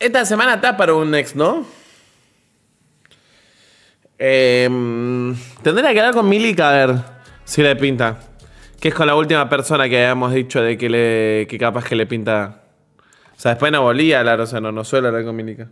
Esta semana está para un ex, ¿no? Em, tendría que hablar con Milica a ver si le pinta. Que es con la última persona que habíamos dicho de que le. que capaz que le pinta. O sea, después no volía, a hablar, o sea, no, no suelo hablar con Milica.